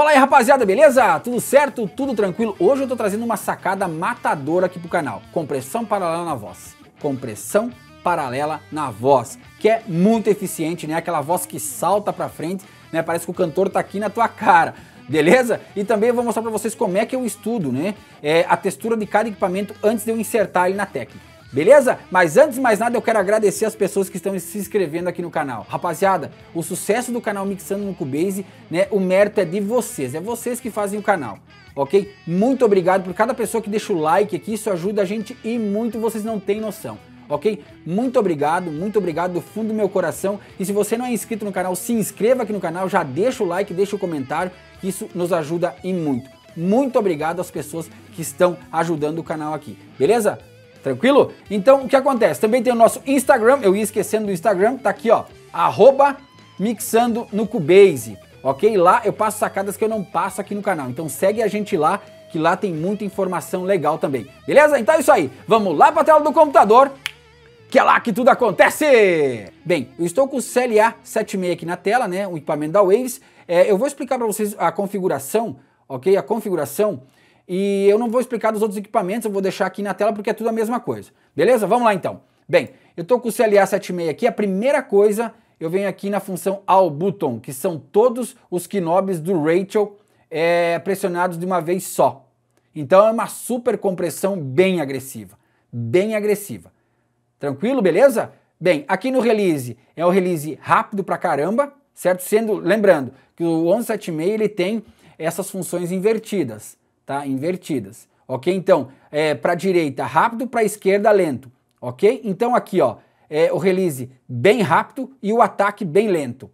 Fala aí, rapaziada, beleza? Tudo certo? Tudo tranquilo? Hoje eu tô trazendo uma sacada matadora aqui pro canal. Compressão paralela na voz. Compressão paralela na voz, que é muito eficiente, né? Aquela voz que salta pra frente, né? Parece que o cantor tá aqui na tua cara. Beleza? E também eu vou mostrar para vocês como é que eu estudo, né? É, a textura de cada equipamento antes de eu insertar ele na técnica. Beleza? Mas antes de mais nada, eu quero agradecer as pessoas que estão se inscrevendo aqui no canal. Rapaziada, o sucesso do canal Mixando no Cubase, né? O mérito é de vocês, é vocês que fazem o canal. Ok? Muito obrigado por cada pessoa que deixa o like aqui, isso ajuda a gente e muito, vocês não têm noção ok? Muito obrigado, muito obrigado do fundo do meu coração. E se você não é inscrito no canal, se inscreva aqui no canal, já deixa o like, deixa o comentário, que isso nos ajuda e muito. Muito obrigado às pessoas que estão ajudando o canal aqui, beleza? Tranquilo? Então, o que acontece? Também tem o nosso Instagram, eu ia esquecendo do Instagram, tá aqui, ó, arroba mixando no Cubase, ok? Lá eu passo sacadas que eu não passo aqui no canal, então segue a gente lá, que lá tem muita informação legal também, beleza? Então é isso aí, vamos lá pra tela do computador, que é lá que tudo acontece! Bem, eu estou com o CLA76 aqui na tela, né, o equipamento da Waves, é, eu vou explicar para vocês a configuração, ok? A configuração e eu não vou explicar dos outros equipamentos, eu vou deixar aqui na tela porque é tudo a mesma coisa. Beleza? Vamos lá então. Bem, eu estou com o CLA 76 aqui, a primeira coisa eu venho aqui na função All Button, que são todos os knobs do Rachel é, pressionados de uma vez só. Então é uma super compressão bem agressiva, bem agressiva. Tranquilo, beleza? Bem, aqui no release é um release rápido pra caramba, certo? Sendo, lembrando que o 1176 ele tem essas funções invertidas tá? Invertidas. Ok? Então, é, para direita rápido, para a esquerda lento. Ok? Então aqui, ó, é, o release bem rápido e o ataque bem lento.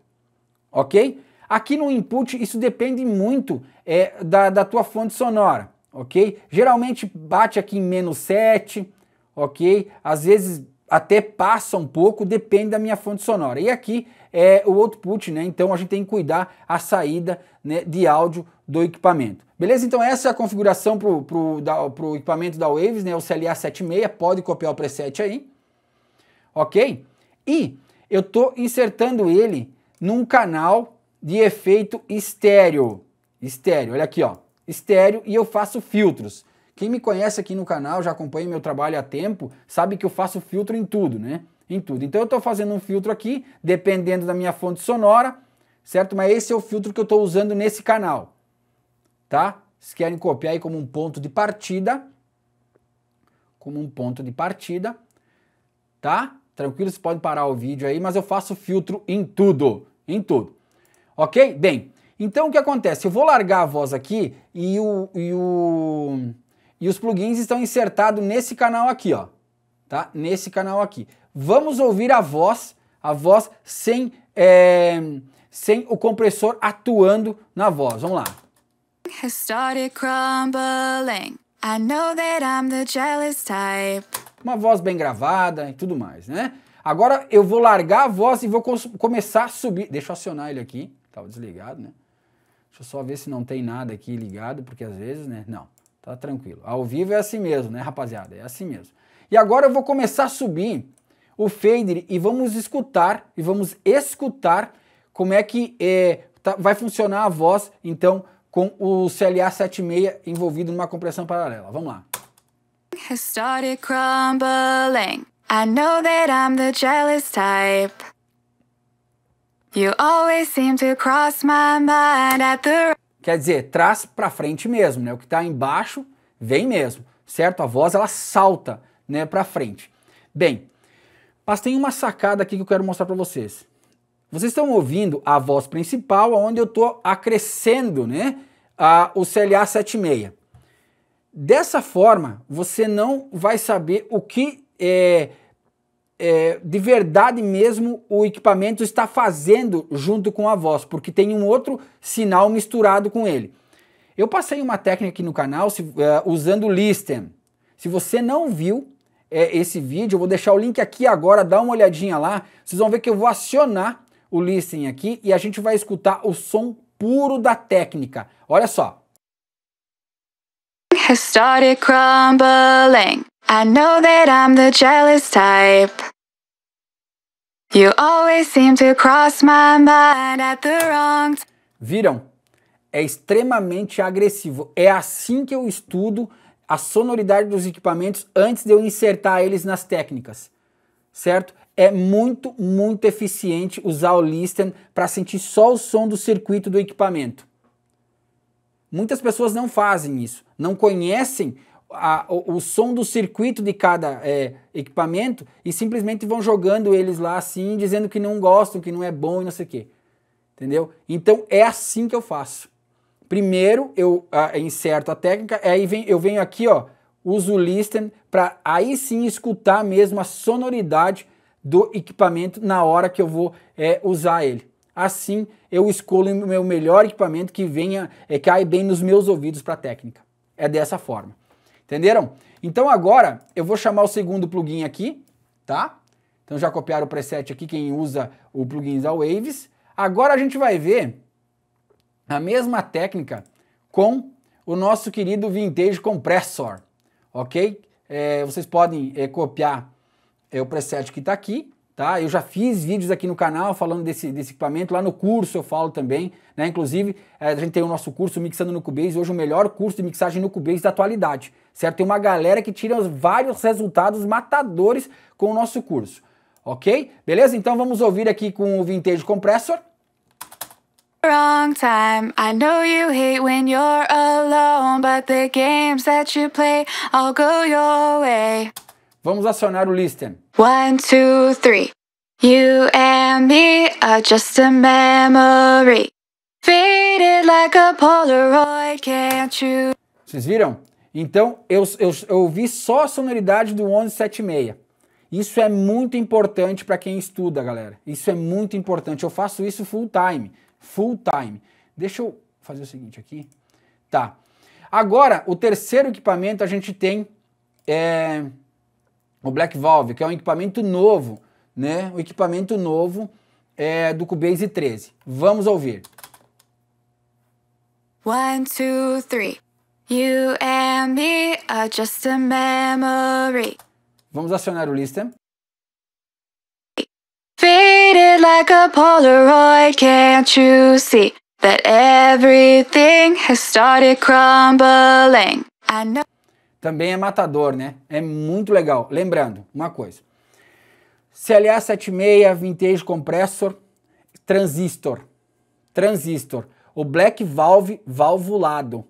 Ok? Aqui no input, isso depende muito é, da, da tua fonte sonora, ok? Geralmente bate aqui em menos 7, ok? Às vezes até passa um pouco, depende da minha fonte sonora. E aqui é o output, né? Então a gente tem que cuidar a saída né, de áudio do equipamento. Beleza? Então essa é a configuração para o equipamento da Waves, né? o CLA76, pode copiar o preset aí. Ok? E eu estou insertando ele num canal de efeito estéreo. Estéreo, olha aqui, ó. Estéreo e eu faço filtros. Quem me conhece aqui no canal, já acompanha meu trabalho há tempo, sabe que eu faço filtro em tudo, né? Em tudo. Então eu estou fazendo um filtro aqui, dependendo da minha fonte sonora, certo? Mas esse é o filtro que eu estou usando nesse canal tá? se querem copiar aí como um ponto de partida, como um ponto de partida, tá? Tranquilo, vocês podem parar o vídeo aí, mas eu faço filtro em tudo, em tudo. Ok? Bem, então o que acontece? Eu vou largar a voz aqui e, o, e, o, e os plugins estão insertados nesse canal aqui, ó. Tá? Nesse canal aqui. Vamos ouvir a voz, a voz sem, é, sem o compressor atuando na voz. Vamos lá has started crumbling. I know that I'm the jealous type. Uma voz bem gravada e tudo mais, né? Agora eu vou largar a voz e vou começar a subir. Deixa eu acionar ele aqui. Tava desligado, né? Deixa eu só ver se não tem nada aqui ligado, porque às vezes, né? Não, tá tranquilo. Ao vivo é assim mesmo, né, rapaziada? É assim mesmo. E agora eu vou começar a subir o fader e vamos escutar e vamos escutar como é que é, tá, vai funcionar a voz, então com o CLA 76 envolvido numa compressão paralela. Vamos lá. I know that I'm the jealous type. You always seem to cross my mind at the Quer dizer, traz para frente mesmo, né? O que tá embaixo vem mesmo, certo? A voz ela salta, né, para frente. Bem, mas tem uma sacada aqui que eu quero mostrar para vocês. Vocês estão ouvindo a voz principal, onde eu estou acrescendo né, a, o CLA 76. Dessa forma, você não vai saber o que é, é, de verdade mesmo o equipamento está fazendo junto com a voz, porque tem um outro sinal misturado com ele. Eu passei uma técnica aqui no canal se, é, usando o Listen. Se você não viu é, esse vídeo, eu vou deixar o link aqui agora, dá uma olhadinha lá. Vocês vão ver que eu vou acionar o listening aqui e a gente vai escutar o som puro da técnica. Olha só. Has started crumbling. I know that I'm the jealous type. You always seem to cross my mind at the wrong Viram? É extremamente agressivo. É assim que eu estudo a sonoridade dos equipamentos antes de eu insertar eles nas técnicas. Certo? é muito, muito eficiente usar o Listen para sentir só o som do circuito do equipamento. Muitas pessoas não fazem isso, não conhecem a, o, o, som do circuito de cada é, equipamento e simplesmente vão jogando eles lá assim, dizendo que não gostam, que não é bom e não sei o quê. Entendeu? Então é assim que eu faço. Primeiro eu a, inserto a técnica, aí vem, eu venho aqui, ó, uso o listen para aí sim escutar mesmo a sonoridade do equipamento na hora que eu vou é, usar ele. Assim, eu escolho o meu melhor equipamento que venha, é, cai bem nos meus ouvidos para a técnica. É dessa forma. Entenderam? Então agora eu vou chamar o segundo plugin aqui, tá? Então já copiaram o preset aqui quem usa o plugin da Waves. Agora a gente vai ver a mesma técnica com o nosso querido Vintage Compressor, ok? É, vocês podem é, copiar é o preset que está aqui, tá? Eu já fiz vídeos aqui no canal falando desse, desse equipamento, lá no curso eu falo também, né? Inclusive, é, a gente tem o nosso curso Mixando no Cubase, hoje o melhor curso de mixagem no Cubase da atualidade, certo? Tem uma galera que tira vários resultados matadores com o nosso curso, ok? Beleza? Então vamos ouvir aqui com o Vintage Compressor. Wrong time. I know you hate when you're alone, but the games that you play all go your way. Vamos acionar o Listen. One, two, three. You and me are just a memory. Faded like a Polaroid, can't you? Vocês viram? Então, eu, eu, eu ouvi só a sonoridade do 1176. Isso é muito importante para quem estuda, galera. Isso é muito importante. Eu faço isso full time. Full time. Deixa eu fazer o seguinte aqui. Tá. Agora, o terceiro equipamento a gente tem é, o Black Valve, que é um equipamento novo, né? O equipamento novo é, do Cubase 13. Vamos ouvir. One, two, three. You and me are just a memory. Vamos acionar o Lister. Faded like a Polaroid, can't you see that everything has started crumbling? I know também é matador, né? É muito legal. Lembrando, uma coisa. CLA 76 Vintage Compressor Transistor. Transistor. O Black Valve valvulado.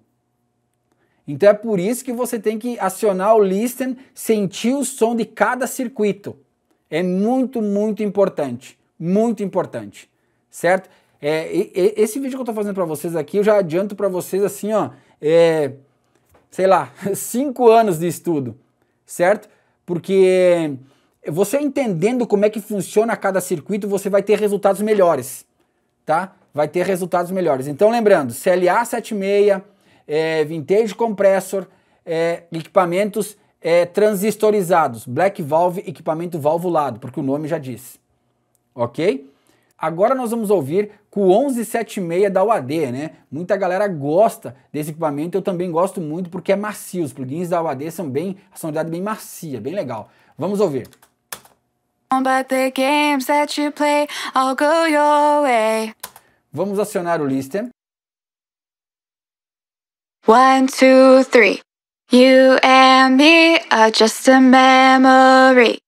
Então é por isso que você tem que acionar o listen, sentir o som de cada circuito. É muito, muito importante. Muito importante. Certo? É, e, e, esse vídeo que eu estou fazendo para vocês aqui, eu já adianto para vocês assim, ó. É, sei lá, cinco anos de estudo, certo? Porque você entendendo como é que funciona cada circuito, você vai ter resultados melhores, tá? Vai ter resultados melhores. Então, lembrando, CLA 76, é, Vintage Compressor, é, equipamentos é, transistorizados, Black Valve, equipamento valvulado, porque o nome já diz, ok? Agora nós vamos ouvir com o 1176 da UAD, né? Muita galera gosta desse equipamento, eu também gosto muito porque é macio. Os plugins da UAD são bem, a sonoridade bem macia, bem legal. Vamos ouvir. Play, Vamos acionar o Lister. One, two, three. You and me are just a memory.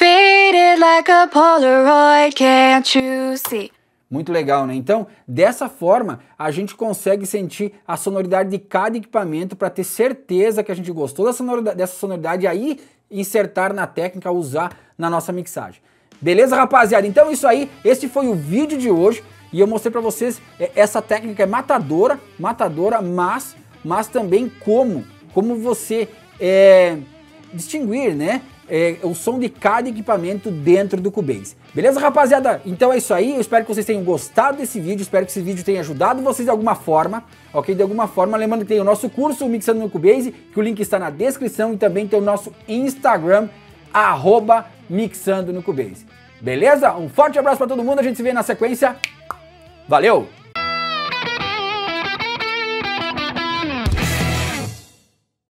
Faded like a Polaroid, can't you see? Muito legal, né? Então, dessa forma, a gente consegue sentir a sonoridade de cada equipamento para ter certeza que a gente gostou dessa sonoridade, dessa sonoridade e aí insertar na técnica, usar na nossa mixagem. Beleza, rapaziada? Então, é isso aí. Este foi o vídeo de hoje e eu mostrei para vocês é, essa técnica é matadora, matadora, mas, mas também como, como você é, distinguir, né? é, o som de cada equipamento dentro do Cubase. Beleza, rapaziada? Então é isso aí. Eu espero que vocês tenham gostado desse vídeo. Espero que esse vídeo tenha ajudado vocês de alguma forma, ok? De alguma forma. Lembrando que tem o nosso curso Mixando no Cubase, que o link está na descrição. E também tem o nosso Instagram, arroba Mixando no Cubase. Beleza? Um forte abraço para todo mundo. A gente se vê na sequência. Valeu!